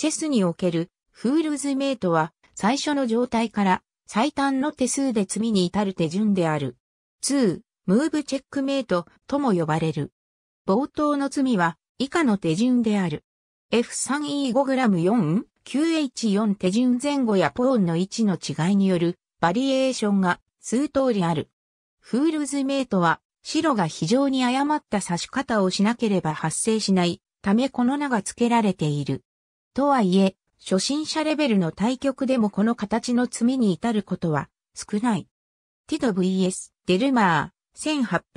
チェスにおけるフールズメイトは最初の状態から最短の手数で罪に至る手順である。2、ムーブチェックメイトとも呼ばれる。冒頭の罪は以下の手順である。F3E5g4、9H4 手順前後やポーンの位置の違いによるバリエーションが数通りある。フールズメイトは白が非常に誤った刺し方をしなければ発生しないためこの名が付けられている。とはいえ、初心者レベルの対局でもこの形の詰みに至ることは少ない。ティド VS、デルマー、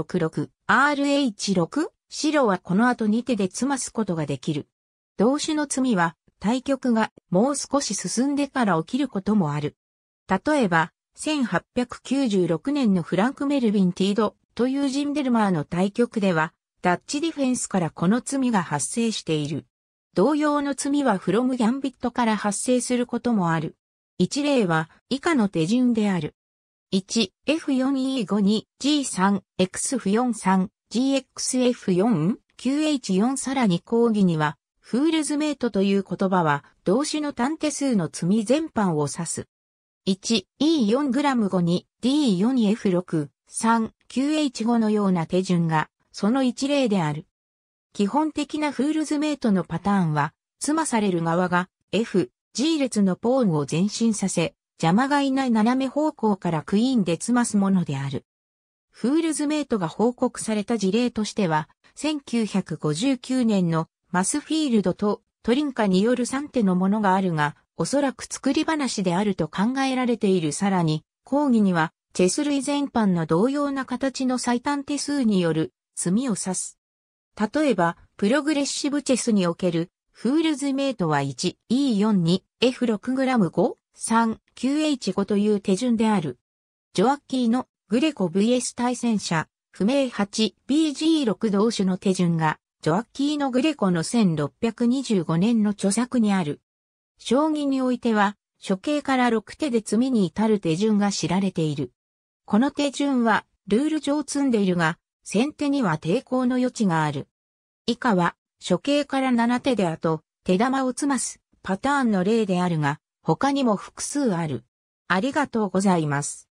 1896-6、RH6、白はこの後2手で詰ますことができる。同種の詰みは、対局がもう少し進んでから起きることもある。例えば、1896年のフランク・メルヴィン・ティードというジンデルマーの対局では、ダッチディフェンスからこの罪が発生している。同様の罪はフロムギャンビットから発生することもある。一例は以下の手順である。1、F4E5 に G3、XF43、GXF4、QH4 さらに講義には、フールズメイトという言葉は、動詞の単手数の罪全般を指す。1、E4g5 に D4F6、3、QH5 のような手順が、その一例である。基本的なフールズメイトのパターンは、妻される側が F、G 列のポーンを前進させ、邪魔がいない斜め方向からクイーンで詰ますものである。フールズメイトが報告された事例としては、1959年のマスフィールドとトリンカによる3手のものがあるが、おそらく作り話であると考えられているさらに、講義には、チェス類全般の同様な形の最短手数による、墨を指す。例えば、プログレッシブチェスにおける、フールズメイトは 1E4 2 F6g5、3、9H5 という手順である。ジョアッキーのグレコ VS 対戦者、不明 8BG6 同種の手順が、ジョアッキーのグレコの1625年の著作にある。将棋においては、処刑から6手で詰みに至る手順が知られている。この手順は、ルール上積んでいるが、先手には抵抗の余地がある。以下は、処刑から7手であと、手玉を詰ますパターンの例であるが、他にも複数ある。ありがとうございます。